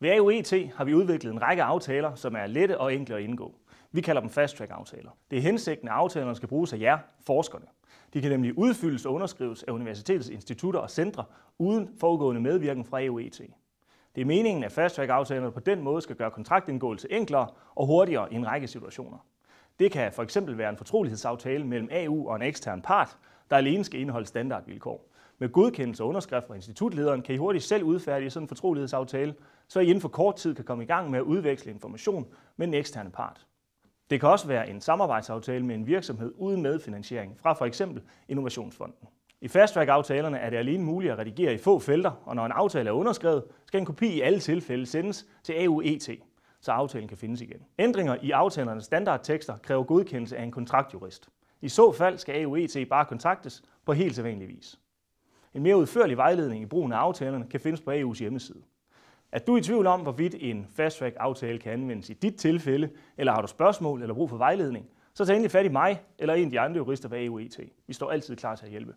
Ved AUET har vi udviklet en række aftaler, som er lette og enkle at indgå. Vi kalder dem fast track aftaler. Det er hensigten, at aftalerne skal bruges af jer, forskerne. De kan nemlig udfyldes og underskrives af universitetets institutter og centre uden foregående medvirken fra AUET. Det er meningen, at fast track aftalerne på den måde skal gøre kontraktindgåelse enklere og hurtigere i en række situationer. Det kan fx være en fortrolighedsaftale mellem AU og en ekstern part, der alene skal indeholde standardvilkår. Med godkendelse og underskrift fra institutlederen kan I hurtigt selv udfærdige sådan en fortrolighedsaftale, så I inden for kort tid kan komme i gang med at udveksle information med den eksterne part. Det kan også være en samarbejdsaftale med en virksomhed uden medfinansiering fra f.eks. Innovationsfonden. I fasttrack-aftalerne er det alene muligt at redigere i få felter, og når en aftale er underskrevet, skal en kopi i alle tilfælde sendes til AUET, så aftalen kan findes igen. Ændringer i aftalernes standardtekster kræver godkendelse af en kontraktjurist. I så fald skal AUET bare kontaktes på helt sædvanlig vis. En mere udførlig vejledning i brugen af aftalerne kan findes på AU's hjemmeside. Er du i tvivl om, hvorvidt en fast track aftale kan anvendes i dit tilfælde, eller har du spørgsmål eller brug for vejledning, så tag endelig fat i mig eller en af de andre jurister ved AUET. Vi står altid klar til at hjælpe.